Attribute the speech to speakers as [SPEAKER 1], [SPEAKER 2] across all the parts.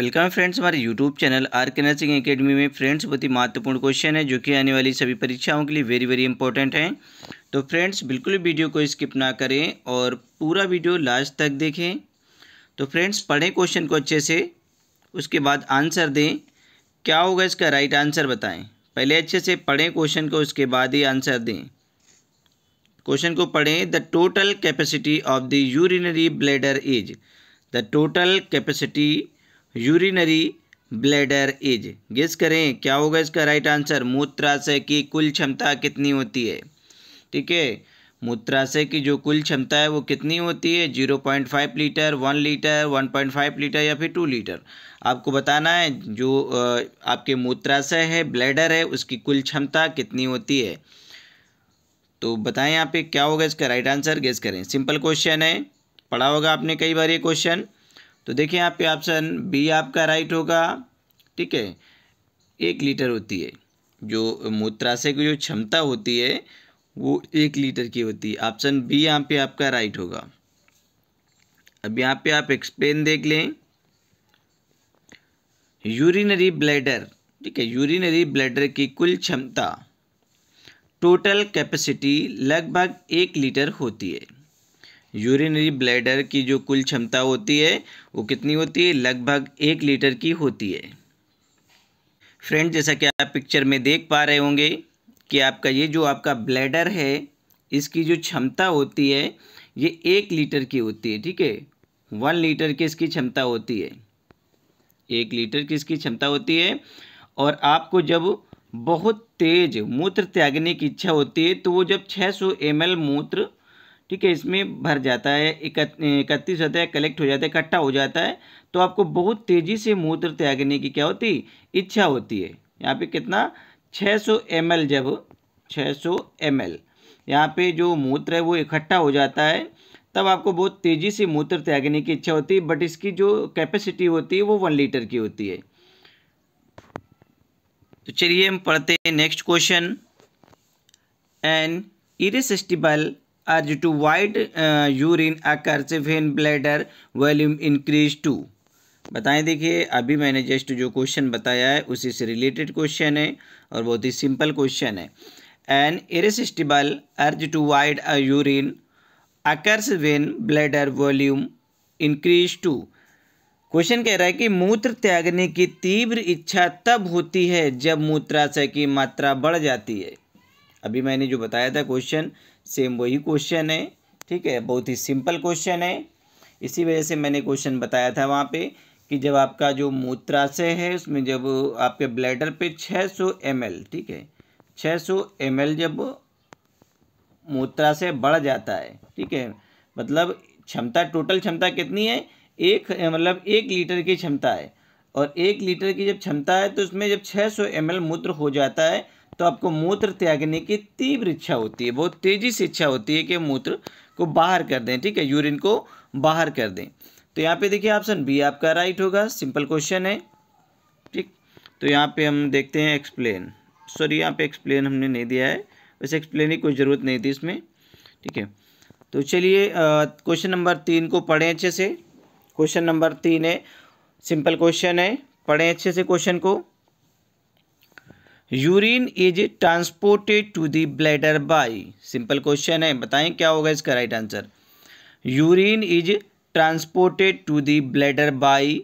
[SPEAKER 1] welcome friends हमारे YouTube channel R K nursing academy में friends बहुत ही महत्वपूर्ण क्वेश्चन है जो कि आने वाली सभी परीक्षाओं के लिए वेरी वेरी इंपॉर्टेंट है तो फ्रेंड्स बिल्कुल वीडियो को स्किप ना करें और पूरा वीडियो लास्ट तक देखें तो फ्रेंड्स पढ़ें क्वेश्चन को अच्छे से उसके बाद आंसर दें क्या होगा इसका राइट आंसर बताएँ पहले अच्छे से पढ़ें क्वेश्चन को उसके बाद ही आंसर दें क्वेश्चन को पढ़ें the total capacity of the urinary bladder is the total capacity urinary bladder is guess करें क्या होगा इसका राइट आंसर मूत्राशय की कुल क्षमता कितनी होती है ठीक है मूत्राशय की जो कुल क्षमता है वो कितनी होती है zero point five litre one litre one point five litre या फिर टू लीटर आपको बताना है जो आपके मूत्राशय है ब्लैडर है उसकी कुल क्षमता कितनी होती है तो बताएं यहाँ पे क्या होगा इसका राइट आंसर गेस करें सिंपल क्वेश्चन है पढ़ा होगा आपने कई बार ये क्वेश्चन तो देखिए यहाँ पे ऑप्शन बी आपका राइट होगा ठीक है एक लीटर होती है जो मूत्राशय की जो क्षमता होती है वो एक लीटर की होती है ऑप्शन बी यहाँ पे आपका राइट होगा अब यहाँ पे आप एक्सप्लेन देख लें यूरिनरी ब्लैडर ठीक है यूरिनरी ब्लैडर की कुल क्षमता टोटल कैपेसिटी लगभग एक लीटर होती है यूरिनरी ब्लैडर की जो कुल क्षमता होती है वो कितनी होती है लगभग एक लीटर की होती है फ्रेंड जैसा कि आप पिक्चर में देख पा रहे होंगे कि आपका ये जो आपका ब्लैडर है इसकी जो क्षमता होती है ये एक लीटर की होती है ठीक है वन लीटर की इसकी क्षमता होती है एक लीटर की इसकी क्षमता होती है और आपको जब बहुत तेज मूत्र त्यागने की इच्छा होती है तो वो जब 600 सौ मूत्र ठीक है इसमें भर जाता है इकतीस होता है कलेक्ट हो जाता है इकट्ठा हो जाता है तो आपको बहुत तेज़ी से मूत्र त्यागने की क्या होती इच्छा होती है यहाँ पे कितना 600 सौ जब 600 सौ यहाँ पे जो मूत्र है वो इकट्ठा हो जाता है तब आपको बहुत तेज़ी से मूत्र त्यागने की इच्छा होती है बट इसकी जो कैपेसिटी होती है वो वन लीटर की होती है तो चलिए हम पढ़ते हैं next question an irresistible are due to white uh, urine a carcinogen bladder volume increase to बताएं देखिए अभी मैंने जस्ट जो क्वेश्चन बताया है उसी से रिलेटेड क्वेश्चन है और बहुत ही सिंपल क्वेश्चन है an irresistible urge to void a urine occurs when bladder volume increase to question कह रहा है कि मूत्र त्यागने की तीव्र इच्छा तब होती है जब मूत्राशय की मात्रा बढ़ जाती है अभी मैंने जो बताया था क्वेश्चन सेम वही क्वेश्चन है ठीक है बहुत ही सिंपल क्वेश्चन है इसी वजह से मैंने क्वेश्चन बताया था वहाँ पे कि जब आपका जो मूत्राशय है उसमें जब आपके ब्लैडर पे 600 सौ ठीक है 600 सौ जब मूत्राशय बढ़ जाता है ठीक है मतलब क्षमता टोटल क्षमता कितनी है एक मतलब एक लीटर की क्षमता है और एक लीटर की जब क्षमता है तो उसमें जब 600 सौ मूत्र हो जाता है तो आपको मूत्र त्यागने की तीव्र इच्छा होती है बहुत तेज़ी से इच्छा होती है कि मूत्र को बाहर कर दें ठीक है यूरिन को बाहर कर दें तो यहाँ पे देखिए ऑप्शन बी आपका राइट होगा सिंपल क्वेश्चन है ठीक तो यहाँ पे हम देखते हैं एक्सप्लेन सॉरी यहाँ पे एक्सप्लेन हमने नहीं दिया है वैसे एक्सप्लेन की कोई ज़रूरत नहीं थी इसमें ठीक है तो चलिए क्वेश्चन नंबर तीन को पढ़ें अच्छे से क्वेश्चन नंबर तीन है सिंपल क्वेश्चन है पढ़ें अच्छे से क्वेश्चन को urine is transported to the bladder by simple question है बताएं क्या होगा इसका right answer urine is transported to the bladder by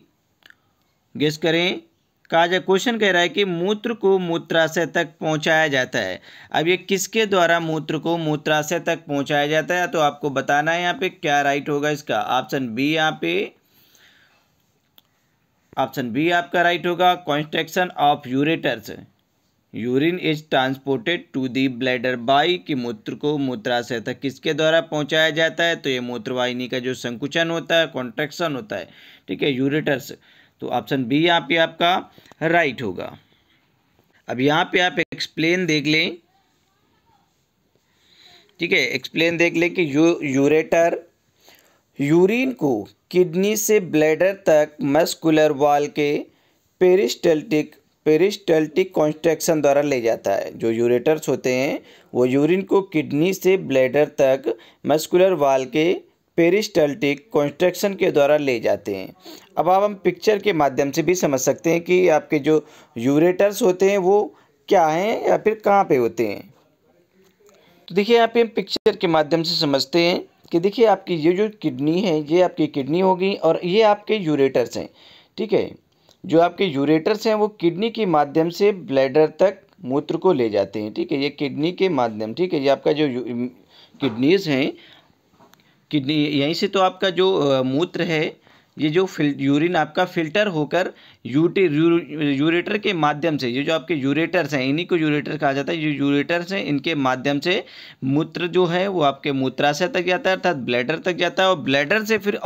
[SPEAKER 1] guess करें कहा जाए क्वेश्चन कह रहा है कि मूत्र को मूत्राशय तक पहुंचाया जाता है अब ये किसके द्वारा मूत्र को मूत्राशय तक पहुंचाया जाता है तो आपको बताना है यहाँ पे क्या राइट होगा इसका ऑप्शन बी यहाँ पे ऑप्शन बी आपका राइट होगा construction of ureters urine is transported to the bladder by कि मूत्र को मूत्राशय तक किसके द्वारा पहुंचाया जाता है तो ये मूत्रवाहिनी का जो संकुचन होता है कॉन्ट्रेक्शन होता है ठीक है यूरिटर्स तो ऑप्शन बी यहाँ पे आपका राइट होगा अब यहाँ पे आप एक्सप्लेन देख लें ठीक है एक्सप्लेन देख लें कि यू यूरेटर यूरिन को किडनी से ब्लैडर तक मस्कुलर वाल के पेरिस्टल्टिक पेरिस्टल्टिक कॉन्स्ट्रक्शन द्वारा ले जाता है जो यूरेटर्स होते हैं वो यूरिन को किडनी से ब्लैडर तक मस्कुलर वाल के पेरिस्टल्टिक कॉन्स्ट्रक्शन के द्वारा ले जाते हैं अब आप हम पिक्चर के माध्यम से भी समझ सकते हैं कि आपके जो यूरेटर्स होते हैं वो क्या हैं या फिर कहाँ पे होते हैं तो देखिए आप ये हम पिक्चर के माध्यम से समझते हैं कि देखिए आपकी ये जो किडनी है ये आपकी किडनी होगी और ये आपके यूरेटर्स हैं ठीक है जो आपके यूरेटर्स हैं वो किडनी के माध्यम से ब्लैडर तक मूत्र को ले जाते हैं ठीक है ये किडनी के माध्यम ठीक है ये आपका जो किडनीज हैं किडनी यहीं से तो आपका जो मूत्र है ये जो फिल यूरिन आपका फिल्टर होकर यूटे यू, यूरेटर के माध्यम से ये जो आपके यूरेटर्स हैं इन्हीं को यूरेटर कहा जाता है ये यूरेटर्स हैं इनके माध्यम से मूत्र जो है वो आपके मूत्राशय तक जाता है अर्थात ब्लैडर तक जाता है और ब्लैडर से फिर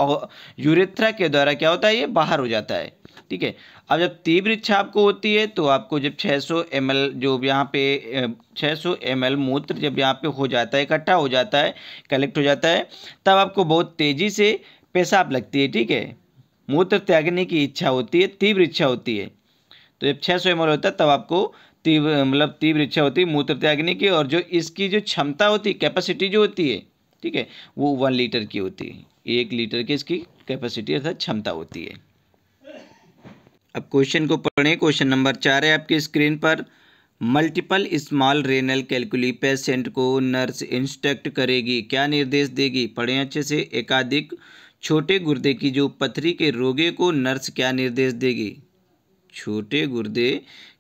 [SPEAKER 1] यूरेथ्रा के द्वारा क्या होता है ये बाहर हो जाता है ठीक है अब जब तीव्र इच्छा आपको होती है तो आपको जब 600 सौ जो यहाँ पे 600 सौ मूत्र जब यहाँ पे हो जाता है इकट्ठा हो जाता है कलेक्ट हो जाता है तब आपको बहुत तेज़ी से पेशाब लगती है ठीक है मूत्र त्यागने की इच्छा होती है तीव्र इच्छा होती है तो जब छः सौ होता है तब आपको तीव्र मतलब तीव्र इच्छा होती है मूत्र त्यागने की और जो इसकी जो क्षमता होती है कैपेसिटी जो होती है ठीक है वो वन लीटर की होती है एक लीटर की इसकी कैपेसिटी अर्थात क्षमता होती है अब क्वेश्चन को पढ़ें क्वेश्चन नंबर चार है आपकी स्क्रीन पर multiple small renal calculi patient को नर्स इंस्ट्रक्ट करेगी क्या निर्देश देगी पढ़ें अच्छे से एकाधिक छोटे गुर्दे की जो पथरी के रोगी को नर्स क्या निर्देश देगी छोटे गुर्दे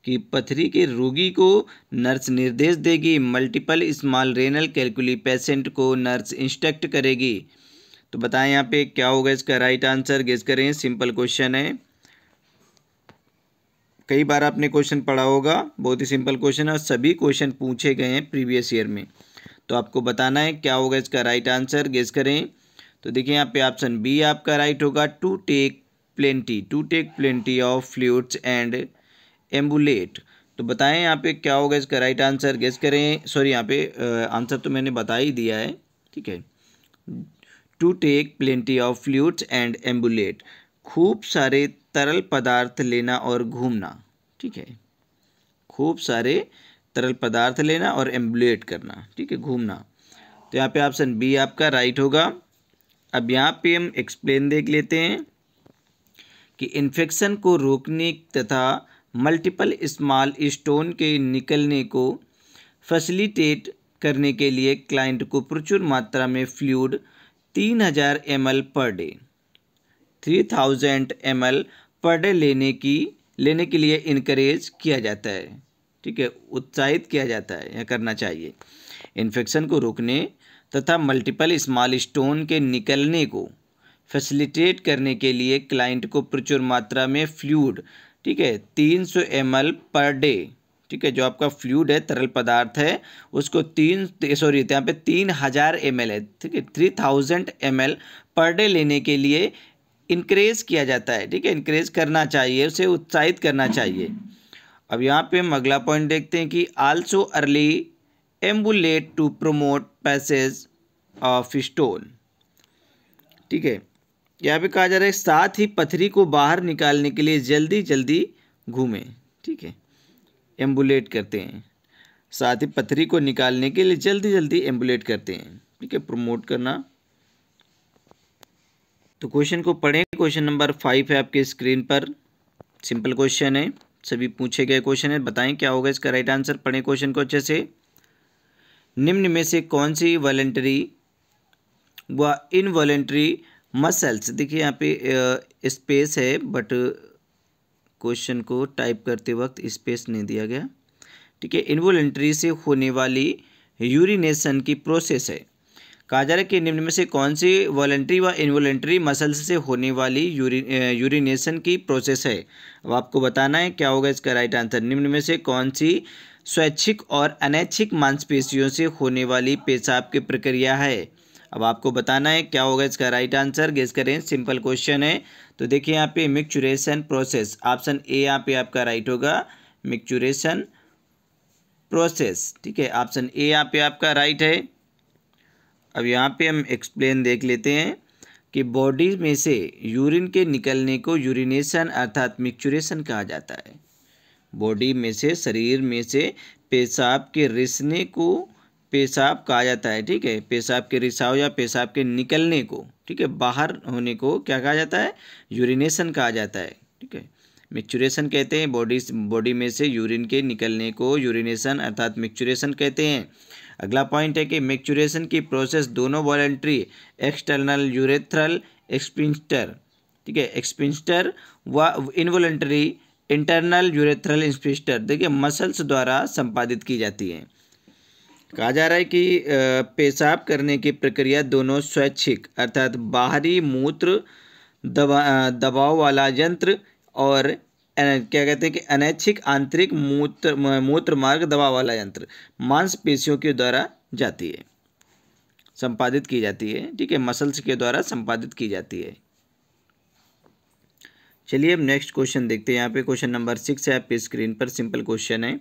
[SPEAKER 1] की पथरी के रोगी को नर्स निर्देश देगी multiple small renal calculi patient को नर्स इंस्ट्रक्ट करेगी तो बताएं यहाँ पे क्या होगा इसका राइट आंसर गेस करें सिंपल क्वेश्चन है कई बार आपने क्वेश्चन पढ़ा होगा बहुत ही सिंपल क्वेश्चन है और सभी क्वेश्चन पूछे गए हैं प्रीवियस ईयर में तो आपको बताना है क्या होगा इसका राइट आंसर गेस करें तो देखिए यहाँ पे ऑप्शन बी आपका राइट होगा to take plenty to take plenty of fluids and ambulate तो बताएं यहाँ पे क्या होगा इसका राइट आंसर गेस करें सॉरी यहाँ पे आंसर तो मैंने बता ही दिया है ठीक है to take plenty of fluids and ambulate खूब सारे तरल पदार्थ लेना और घूमना ठीक है खूब सारे तरल पदार्थ लेना और एम्बुलेट करना ठीक है घूमना तो यहाँ पे ऑप्शन बी आपका राइट होगा अब यहाँ पे हम एक्सप्लेन देख लेते हैं कि इन्फेक्शन को रोकने तथा मल्टीपल स्मॉल स्टोन के निकलने को फैसिलिटेट करने के लिए क्लाइंट को प्रचुर मात्रा में फ्लूड तीन हज़ार M per day three thousand M per day लेने की लेने के लिए इनक्रेज किया जाता है ठीक है उत्साहित किया जाता है यह करना चाहिए इन्फेक्शन को रोकने तथा मल्टीपल स्मॉल स्टोन के निकलने को फैसिलिटेट करने के लिए क्लाइंट को प्रचुर मात्रा में फ्लूड ठीक है तीन सौ एम पर डे ठीक है जो आपका फ्लूड है तरल पदार्थ है उसको तीन सॉरी यहाँ पे तीन हज़ार एम है ठीक है three thousand M per day लेने के लिए इंक्रेज़ किया जाता है ठीक है इंक्रेज करना चाहिए उसे उत्साहित करना चाहिए अब यहाँ पे हम अगला पॉइंट देखते हैं कि also early ambulate to promote passage of stone ठीक है यहाँ पे कहा जा रहा है साथ ही पथरी को बाहर निकालने के लिए जल्दी जल्दी घूमें ठीक है एम्बुलेट करते हैं साथ ही पथरी को निकालने के लिए जल्दी जल्दी एम्बुलेट करते हैं ठीक है प्रमोट करना तो क्वेश्चन को पढ़ें क्वेश्चन नंबर फाइव है आपके स्क्रीन पर सिंपल क्वेश्चन है सभी पूछे गए क्वेश्चन है बताएं क्या होगा इसका राइट आंसर पढ़ें क्वेश्चन को अच्छे से निम्न में से कौन सी वॉलेंट्री व इनवॉलेंट्री मसल्स देखिए यहाँ पे स्पेस है बट क्वेश्चन को टाइप करते वक्त स्पेस नहीं दिया गया ठीक है इनवॉलेंट्री से होने वाली यूरिनेशन की प्रोसेस है कहा जा रहा है कि निम्न में से कौन सी वॉलेंट्री व इनवॉलेंट्री मसल्स से होने वाली यूरि यूरिनेशन की प्रोसेस है अब आपको बताना है क्या होगा इसका राइट आंसर निम्न में से कौन सी स्वैच्छिक और अनैच्छिक मांसपेशियों से होने वाली पेशाब की प्रक्रिया है अब आपको बताना है क्या होगा इसका राइट आंसर गेस करें सिंपल क्वेश्चन है तो देखिए यहाँ पे मिक्चुरेशन प्रोसेस ऑप्शन ए यहाँ पे आपका राइट होगा मिक्चुरेशन प्रोसेस ठीक है ऑप्शन ए यहाँ पे आपका राइट है अब यहाँ पे हम एक्सप्लेन देख लेते हैं कि बॉडी में से यूरिन के निकलने को यूरिनेशन अर्थात मिक्चुरेशन कहा जाता है बॉडी में से शरीर में से पेशाब के रिसने को पेशाब कहा जाता है ठीक है पेशाब के रिसाव या पेशाब के निकलने को ठीक है बाहर होने को क्या कहा जाता है यूरिनेशन कहा जाता है ठीक है मिक्चुरेशन कहते हैं बॉडी बॉडी में से यूरिन के निकलने को यूरिनेशन अर्थात मिक्चुरेशन कहते हैं अगला पॉइंट है कि मैक्चुरेशन की प्रोसेस दोनों वॉलेंट्री एक्सटर्नल यूरेथ्रल एक्सपिंस्टर ठीक है एक्सपिंस्टर व इनवॉलेंट्री इंटरनल यूरेथ्रल इंस्पिस्टर देखिए मसल्स द्वारा संपादित की जाती है कहा जा रहा है कि पेशाब करने की प्रक्रिया दोनों स्वैच्छिक अर्थात बाहरी मूत्र दबा दबाव वाला यंत्र और क्या कहते हैं कि अनैच्छिक आंतरिक मूत्र मूत्र मार्ग दबाव वाला यंत्र मांसपेशियों के द्वारा जाती है संपादित की जाती है ठीक है मसल्स के द्वारा संपादित की जाती है चलिए अब नेक्स्ट क्वेश्चन देखते हैं यहाँ पे क्वेश्चन नंबर सिक्स है आपकी स्क्रीन पर सिंपल क्वेश्चन है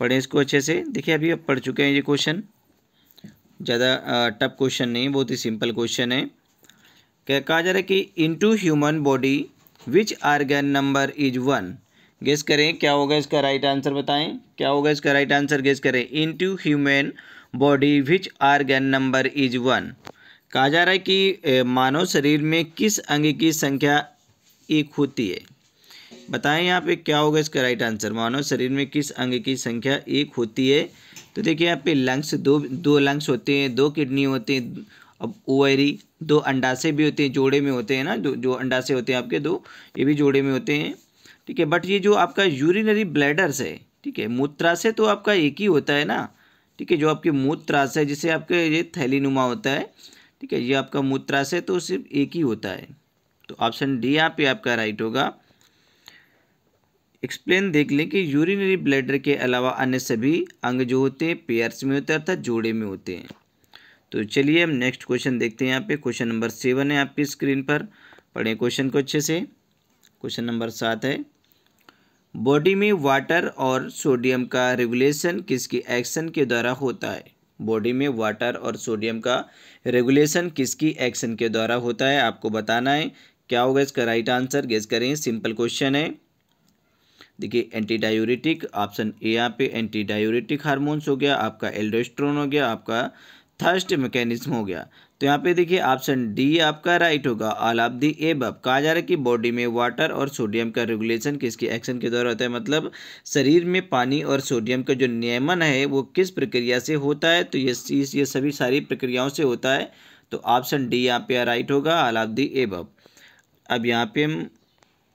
[SPEAKER 1] पढ़ें इसको अच्छे से देखिए अभी आप पढ़ चुके हैं ये क्वेश्चन ज़्यादा टफ क्वेश्चन नहीं बहुत ही सिंपल क्वेश्चन है क्या कहा जा रहा है कि into human body which organ number is one guess करें क्या होगा इसका राइट आंसर बताएं क्या होगा इसका राइट आंसर गेस करें into human body which organ number is one कहा जा रहा है कि मानव शरीर में किस अंग की संख्या एक होती है बताएं यहाँ पे क्या होगा इसका राइट आंसर मानव शरीर में किस अंग की संख्या एक होती है तो देखिए यहाँ पे लंग्स दो दो लंग्स होते हैं दो किडनी होते हैं अब ओवरी दो अंडासे भी होते हैं जोड़े में होते हैं ना जो जो अंडासे होते हैं आपके दो ये भी जोड़े में होते हैं ठीक है बट ये जो आपका यूरिनरी ब्लैडर्स है ठीक है मूत्राशय तो आपका एक ही होता है ना ठीक है जो आपके मूत्राशय जिसे आपके ये थैलीनुमा होता है ठीक है ये आपका मूत्राशय तो सिर्फ एक ही होता है तो ऑप्शन डी यहाँ पे आपका राइट होगा एक्सप्लेन देख लें कि यूरिनरी ब्लैडर के अलावा अन्य सभी अंग जो होते हैं पेयर्स में होते हैं अर्थात जोड़े में होते हैं तो चलिए हम नेक्स्ट क्वेश्चन देखते हैं यहाँ पे क्वेश्चन नंबर सेवन है आपकी स्क्रीन पर पढ़ें क्वेश्चन को अच्छे से क्वेश्चन नंबर सात है बॉडी में वाटर और सोडियम का रेगुलेशन किसकी एक्शन के द्वारा होता है बॉडी में वाटर और सोडियम का रेगुलेशन किसकी एक्शन के द्वारा होता है आपको बताना है क्या होगा इसका राइट आंसर गेस करें सिंपल क्वेश्चन है देखिए एंटी डायोरेटिक ऑप्शन ए यहाँ पे एंटी डायोरेटिक हारमोन्स हो गया आपका एल्डोस्ट्रोन हो गया आपका थर्स्ट मैकेनिज्म हो गया तो यहाँ पे देखिए ऑप्शन डी आपका राइट होगा ऑल ऑफ दी एब कहा जा रहा है कि बॉडी में वाटर और सोडियम का रेगुलेशन किसके एक्शन के द्वारा होता है मतलब शरीर में पानी और सोडियम का जो नियमन है वो किस प्रक्रिया से होता है तो ये चीज़ ये सभी सारी प्रक्रियाओं से होता है तो ऑप्शन डी यहाँ पे राइट होगा ऑल ऑफ दी एब अब यहाँ पे हम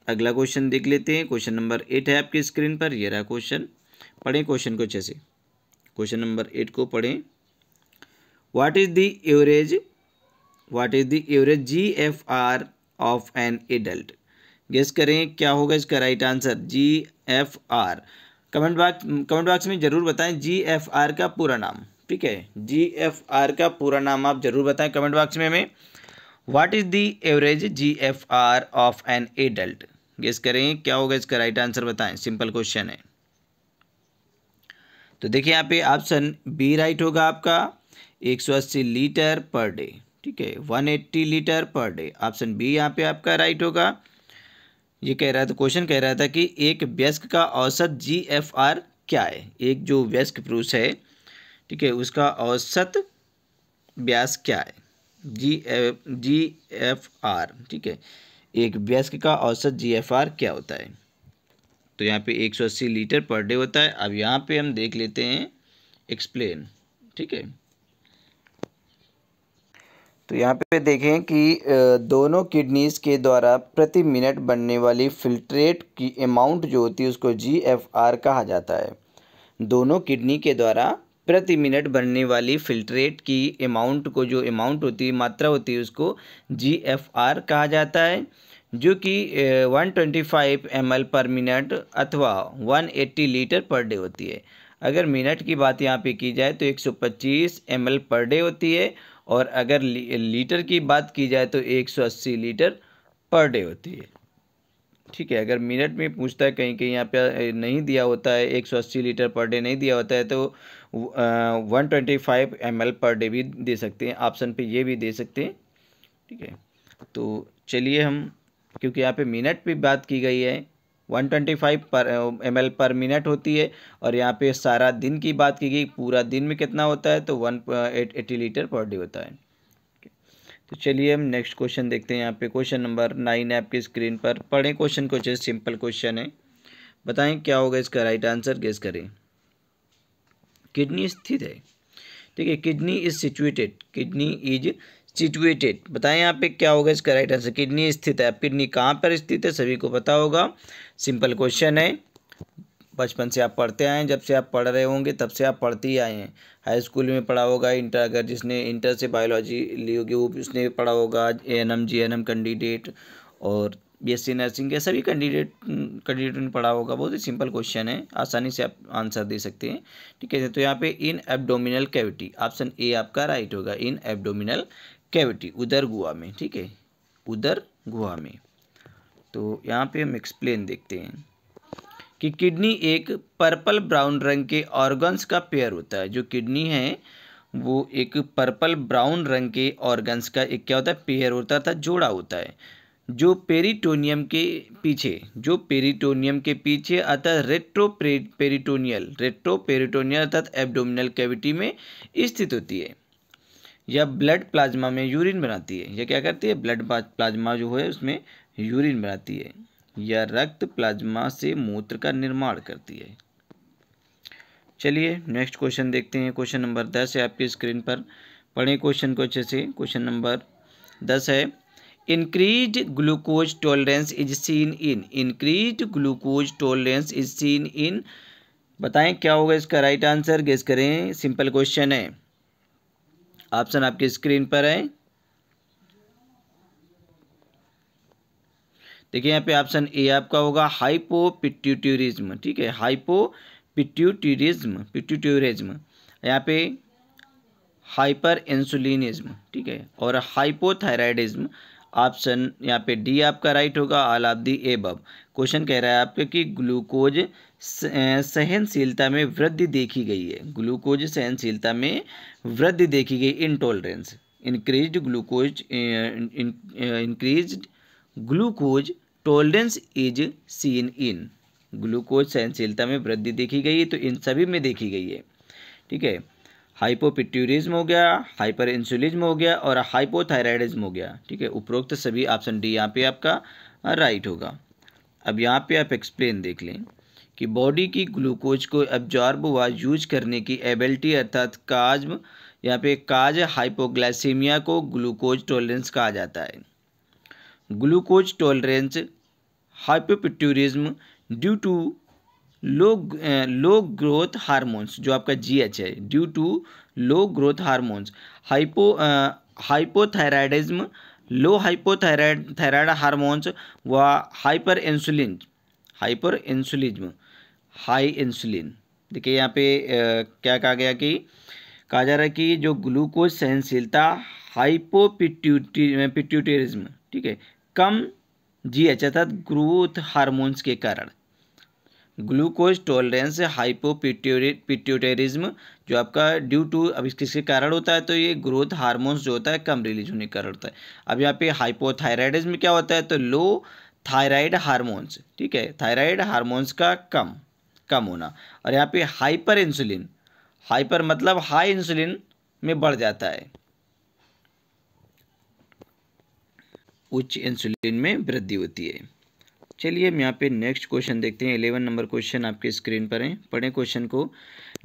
[SPEAKER 1] अगला क्वेश्चन देख लेते हैं क्वेश्चन नंबर एट है आपकी स्क्रीन पर ये रहा क्वेश्चन पढ़ें क्वेश्चन को अच्छे से क्वेश्चन नंबर एट को पढ़ें what is the average what is the average G F R of an adult guess करें क्या होगा इसका right answer G F R comment box comment box में ज़रूर बताएं जी एफ आर का पूरा नाम ठीक है जी एफ आर का पूरा नाम आप ज़रूर बताएं कमेंट बॉक्स में हमें what is the average G F R of an adult guess करें क्या होगा इसका राइट आंसर बताएं सिंपल क्वेश्चन है तो देखिए यहाँ पे ऑप्शन बी राइट होगा आपका 180 लीटर पर डे ठीक है 180 litre per day option B यहाँ पे आपका राइट होगा ये कह रहा था क्वेश्चन कह रहा था कि एक व्यस्क का औसत जी एफ आर क्या है एक जो व्यस्क पुरुष है ठीक है उसका औसत व्यास क्या है G F G F R ठीक है एक व्यस्क का औसत जी एफ आर क्या होता है तो यहाँ पे अस्सी लीटर पर डे होता है अब यहाँ पे हम देख लेते हैं एक्सप्लेन ठीक है तो यहाँ पे देखें कि दोनों किडनीज़ के द्वारा प्रति मिनट बनने वाली फिल्ट्रेट की अमाउंट जो होती है उसको जी एफ आर कहा जाता है दोनों किडनी के द्वारा प्रति मिनट बनने वाली फिल्ट्रेट की अमाउंट को जो अमाउंट होती है मात्रा होती है उसको जी एफ आर कहा जाता है जो कि 125 ट्वेंटी पर मिनट अथवा 180 लीटर पर डे होती है अगर मिनट की बात यहाँ पे की जाए तो 125 सौ पर डे होती है और अगर लीटर की बात की जाए तो 180 लीटर पर डे होती है ठीक है अगर मिनट में पूछता है कहीं कहीं यहाँ पे नहीं दिया होता है 180 लीटर पर डे नहीं दिया होता है तो one twenty five M L per day भी दे सकते हैं ऑप्शन पे ये भी दे सकते हैं ठीक है तो चलिए हम क्योंकि यहाँ पे मिनट पे बात की गई है 125 पर एम पर मिनट होती है और यहाँ पे सारा दिन की बात की गई पूरा दिन में कितना होता है तो one eighty litre per day होता है तो चलिए हम नेक्स्ट क्वेश्चन देखते हैं यहाँ पे क्वेश्चन नंबर नाइन आपकी स्क्रीन पर पढ़ें क्वेश्चन को जैसे सिंपल क्वेश्चन है बताएं क्या होगा इसका राइट आंसर गेस करें किडनी स्थित है ठीक है kidney is situated kidney is situated बताएं यहाँ पे क्या होगा इसका राइट आंसर किडनी स्थित है किडनी कहाँ पर स्थित है सभी को पता होगा सिंपल क्वेश्चन है बचपन से आप पढ़ते आए हैं जब से आप पढ़ रहे होंगे तब से आप पढ़ते ही आए हैं हाई स्कूल में पढ़ा होगा इंटर अगर जिसने इंटर से बायोलॉजी ली होगी वो उसने पढ़ा होगा A N M G N M candidate और बी एस सी नर्सिंग के सभी कैंडिडेट कैंडिडेट ने पढ़ा होगा बहुत ही सिंपल क्वेश्चन है आसानी से आप आंसर दे सकते हैं ठीक है तो यहाँ पे in abdominal cavity option A आपका राइट होगा इन एबडोमिनल कैविटी उधर गुआ में ठीक है उधर गुआ में तो यहाँ पे हम एक्सप्लेन देखते हैं कि किडनी एक पर्पल ब्राउन रंग के ऑर्गन्स का पेयर होता है जो किडनी है वो एक पर्पल ब्राउन रंग के ऑर्गन्स का एक क्या होता है पेयर होता था जोड़ा होता है जो पेरिटोनियम के पीछे जो पेरिटोनियम के पीछे अर्थात रेट्रो पेरिटोनियल रेट्रो पेरिटोनियल अर्थात एबडोमिनल कैविटी में स्थित होती है या ब्लड प्लाज्मा में यूरिन बनाती है या क्या करती है ब्लड प्लाज्मा जो है उसमें यूरिन बनाती है या रक्त प्लाज्मा से मूत्र का निर्माण करती है चलिए नेक्स्ट क्वेश्चन देखते हैं क्वेश्चन नंबर दस है आपकी स्क्रीन पर पढ़े क्वेश्चन को अच्छे से क्वेश्चन नंबर दस है increase glucose tolerance is seen in increase glucose tolerance is seen in बताएं क्या होगा इसका राइट आंसर गेस करें सिंपल क्वेश्चन है ऑप्शन आपके स्क्रीन पर है देखिए यहाँ पे ऑप्शन ए आपका होगा हाइपोपिट्यूटरिज्म ठीक है हाइपोपिट्यूटरिज्म पिट्यूटरिज्म यहाँ पे हाइपर इंसुलिनिज्म ठीक है और हाइपोथायराइडिज्म ऑप्शन यहाँ पे डी आपका राइट होगा आल ऑफ दी ए बब क्वेश्चन कह रहा है आपका कि ग्लूकोज सहनशीलता में वृद्धि देखी गई है ग्लूकोज सहनशीलता में वृद्धि देखी गई intolerance increase glucose increase glucose tolerance is seen in glucose सहनशीलता में वृद्धि देखी गई है तो इन सभी में देखी गई है ठीक है हाइपोपिट्यूरिज्म हो गया हाइपर इंसुलिज्म हो गया और हाइपोथायराइडिज्म हो गया ठीक है उपरोक्त सभी ऑप्शन डी यहाँ पे आपका राइट होगा अब यहाँ पे आप एक्सप्लेन देख लें कि बॉडी की ग्लूकोज को एब्जॉर्ब व यूज करने की एबिलिटी अर्थात काज्म यहाँ पे काज हाइपोग्लाइसीमिया को ग्लूकोज टॉलरेंस कहा जाता है glucose tolerance hypopituitarism due to low low growth hormones जो आपका जीएच है due to low growth hormones hypo hypothyroidism low hypothyroid thyroid hormones व hyper insulin hyper insulism high insulin देखिए यहाँ पे क्या कहा गया कि कहा जा रहा है कि जो ग्लूकोज सहनशीलता पिट्यूटेरिज्म ठीक है कम जी अच्छा अर्थात ग्रोथ हार्मोन्स के कारण ग्लूकोज टॉलरेंस पिट्यूटेरिज्म जो आपका ड्यू टू अब किसके कारण होता है तो ये ग्रोथ हार्मोन्स जो होता है कम रिलीज होने के कारण होता है अब यहाँ पे हाइपोथायराइडिज्म क्या होता है तो लो थायराइड हार्मोन्स ठीक है थायराइड हार्मोन्स का कम कम होना और यहाँ पे हाइपर इंसुलिन हाइपर मतलब हाई इंसुलिन में बढ़ जाता है उच्च इंसुलिन में वृद्धि होती है चलिए हम यहाँ पे नेक्स्ट क्वेश्चन देखते हैं इलेवन नंबर क्वेश्चन आपके स्क्रीन पर है पढ़ें क्वेश्चन को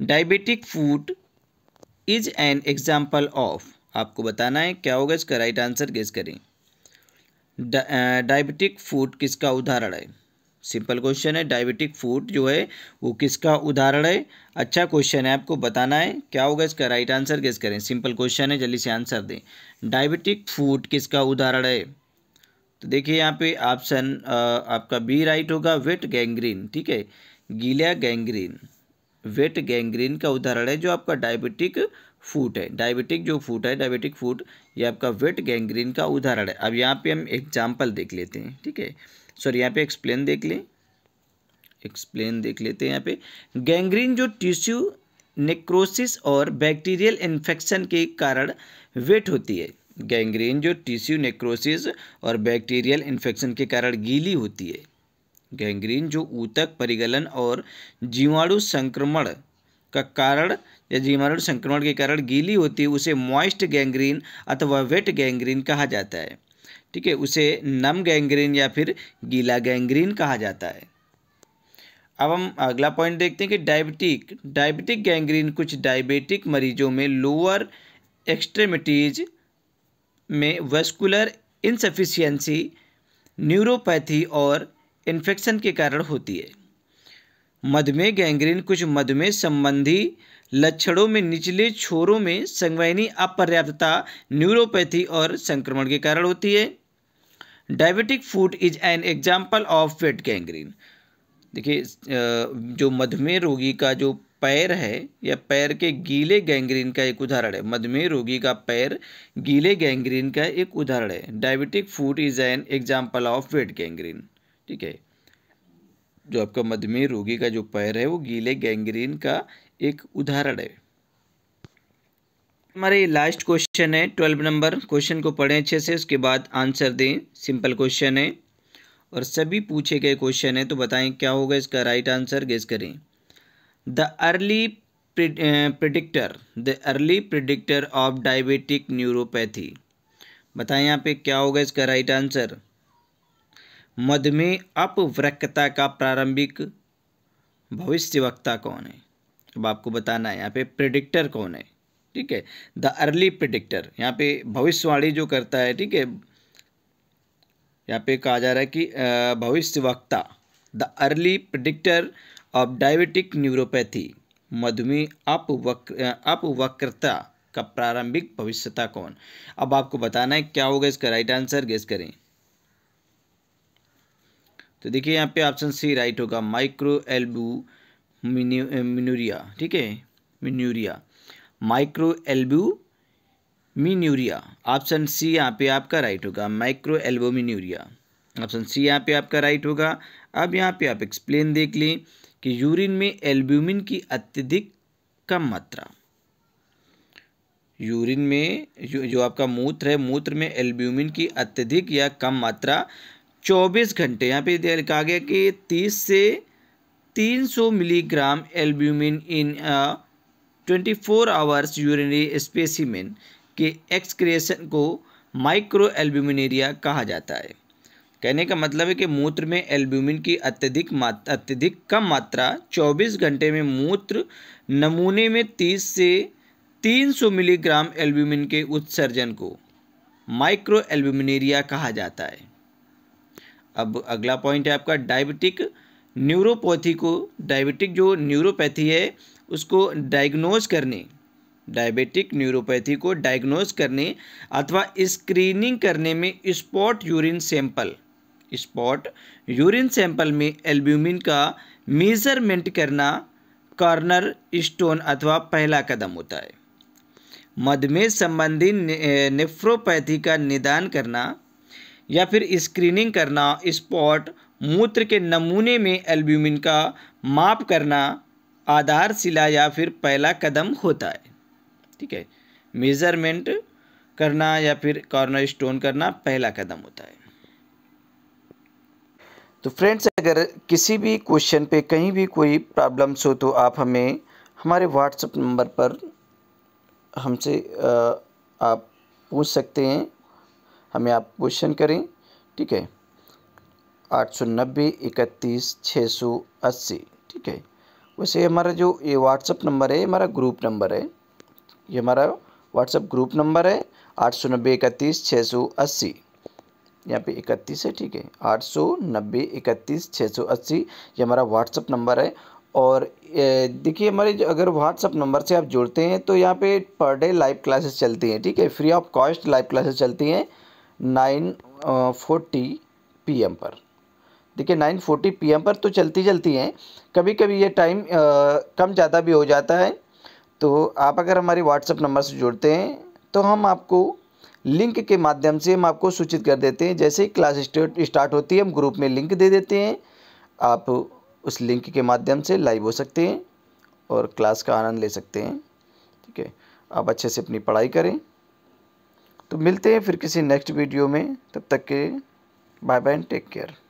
[SPEAKER 1] diabetic foot is an example of आपको बताना है क्या होगा इसका राइट आंसर गेस करें डायबिटिक फूड किसका उदाहरण है सिंपल क्वेश्चन है डायबिटिक फूड जो है वो किसका उदाहरण है अच्छा क्वेश्चन है आपको बताना है क्या होगा इसका राइट आंसर गेस करें सिंपल क्वेश्चन है जल्दी से आंसर दें डायबिटिक फूड किसका उदाहरण है तो देखिए यहाँ पे ऑप्शन आपका बी राइट होगा वेट गैंग्रीन ठीक है गीला गैंग्रीन वेट गैंग्रीन का उदाहरण है जो आपका डायबिटिक फूट है डायबिटिक जो फूट है डायबिटिक फूट ये आपका वेट गैंग्रीन का उदाहरण है अब यहाँ पे हम एग्जाम्पल देख लेते हैं ठीक है सॉरी यहाँ पे एक्सप्लेन देख लें एक्सप्लेन देख लेते हैं यहाँ पे गैंग्रीन जो टिश्यू नेक्रोसिस और बैक्टीरियल इन्फेक्शन के कारण वेट होती है गैंग्रीन जो टिश्यू नेक्रोसिस और बैक्टीरियल इन्फेक्शन के कारण गीली होती है गैंग्रीन जो ऊतक परिगलन और जीवाणु संक्रमण का कारण या जीवाणु संक्रमण के कारण गीली होती है उसे मॉइस्ट गैंग्रीन अथवा वेट गैंग्रीन कहा जाता है ठीक है उसे नम गैंग्रीन या फिर गीला गैंग्रीन कहा जाता है अब हम अगला पॉइंट देखते हैं कि डायबिटिक डायबिटिक गैंग्रीन कुछ डायबिटिक मरीजों में लोअर एक्सट्रेमिटीज में वेस्कुलर इनसफिशियंसी न्यूरोपैथी और इन्फेक्शन के कारण होती है मधुमेह गैंग्रीन कुछ मधुमेह संबंधी लक्षणों में निचले छोरों में संवैनी अपर्याप्तता न्यूरोपैथी और संक्रमण के कारण होती है diabetic foot is an example of wet gangrene देखिए जो मधुमेह रोगी का जो पैर है या पैर के गीले गैंग्रीन का एक उदाहरण है मधुमेह रोगी का पैर गीले गैंग्रीन का एक उदाहरण है diabetic foot is an example of wet gangrene ठीक है जो आपका मधुमेह रोगी का जो पैर है वो गीले गैंग्रीन का एक उदाहरण है हमारे लास्ट क्वेश्चन है ट्वेल्व नंबर क्वेश्चन को पढ़ें अच्छे से उसके बाद आंसर दें सिंपल क्वेश्चन है और सभी पूछे गए क्वेश्चन है तो बताएं क्या होगा इसका राइट आंसर गेस करें the early predictor the early predictor of diabetic neuropathy बताएं यहाँ पे क्या होगा इसका राइट आंसर मधुमेह अपवृक्कता का प्रारंभिक भविष्यवक्ता कौन है अब आपको बताना है यहाँ पे प्रिडिक्टर कौन है ठीक है द अर्ली प्रिडिक्टर यहाँ पे भविष्यवाणी जो करता है ठीक है यहाँ पे कहा जा रहा है कि भविष्यवक्ता द अर्ली प्रिडिक्टर अब डायबिटिक न्यूरोपैथी मधुमेह अपवक्र अपवक्रता का प्रारंभिक भविष्यता कौन अब आपको बताना है क्या होगा इसका राइट आंसर गेस करें तो देखिए यहाँ पे ऑप्शन सी राइट होगा माइक्रो एल्बू मिन्यूरिया ठीक है मिन्यूरिया माइक्रो एल्बू मिन्यूरिया ऑप्शन सी यहाँ पे आपका राइट होगा माइक्रो मिन्यूरिया ऑप्शन सी यहाँ पे आपका राइट होगा अब यहाँ पे आप एक्सप्लेन देख लें कि यूरिन में एल्ब्यूमिन की अत्यधिक कम मात्रा यूरिन में जो, जो आपका मूत्र है मूत्र में एल्ब्यूमिन की अत्यधिक या कम मात्रा 24 घंटे यहाँ पे कहा गया कि 30 से 300 milligram albumin in twenty four hours urinary specimen के एक्सक्रेशन को माइक्रो एल्ब्यूमिनेरिया कहा जाता है कहने का मतलब है कि मूत्र में एल्ब्यूमिन की अत्यधिक मात्रा अत्यधिक कम मात्रा 24 घंटे में मूत्र नमूने में 30 से 300 मिलीग्राम एल्ब्यूमिन के उत्सर्जन को माइक्रो एल्ब्यूमिनेरिया कहा जाता है अब अगला पॉइंट है आपका डायबिटिक न्यूरोपैथी को डायबिटिक जो न्यूरोपैथी है उसको डायग्नोज करने डायबिटिक न्यूरोपैथी को डायग्नोज करने अथवा स्क्रीनिंग करने में spot urine sample spot urine sample में एल्ब्यूमिन का मेज़रमेंट करना कॉर्नर स्टोन अथवा पहला कदम होता है मधुमेह संबंधी नेफ्रोपैथी का निदान करना या फिर स्क्रीनिंग करना स्पॉट मूत्र के नमूने में एल्ब्यूमिन का माप करना आधारशिला या फिर पहला कदम होता है ठीक है मेज़रमेंट करना या फिर कॉर्नर स्टोन करना पहला कदम होता है तो फ्रेंड्स अगर किसी भी क्वेश्चन पे कहीं भी कोई प्रॉब्लम्स हो तो आप हमें हमारे व्हाट्सएप नंबर पर हमसे आप पूछ सकते हैं हमें आप क्वेश्चन करें ठीक है आठ सौ नब्बे इकतीस छः सौ अस्सी ठीक है वैसे हमारा जो ये व्हाट्सअप नंबर है हमारा ग्रुप नंबर है ये हमारा व्हाट्सअप ग्रुप नंबर है आठ सौ नब्बे इकतीस छः सौ अस्सी यहाँ पे इकतीस है ठीक है आठ सौ नब्बे इकतीस छः सौ अस्सी ये हमारा व्हाट्सअप नंबर है और देखिए हमारे अगर व्हाट्सअप नंबर से आप जुड़ते हैं तो यहाँ पे पर डे लाइव क्लासेस चलती हैं ठीक है free of cost live classes चलती हैं नाइन फोर्टी पी एम पर देखिए नाइन फोर्टी पी एम पर तो चलती चलती हैं कभी कभी ये टाइम कम ज़्यादा भी हो जाता है तो आप अगर हमारे व्हाट्सअप नंबर से जुड़ते हैं तो हम आपको लिंक के माध्यम से हम आपको सूचित कर देते हैं जैसे ही क्लास स्टार्ट होती है हम ग्रुप में लिंक दे देते हैं आप उस लिंक के माध्यम से लाइव हो सकते हैं और क्लास का आनंद ले सकते हैं ठीक है आप अच्छे से अपनी पढ़ाई करें तो मिलते हैं फिर किसी नेक्स्ट वीडियो में तब तक के बाय बाय टेक केयर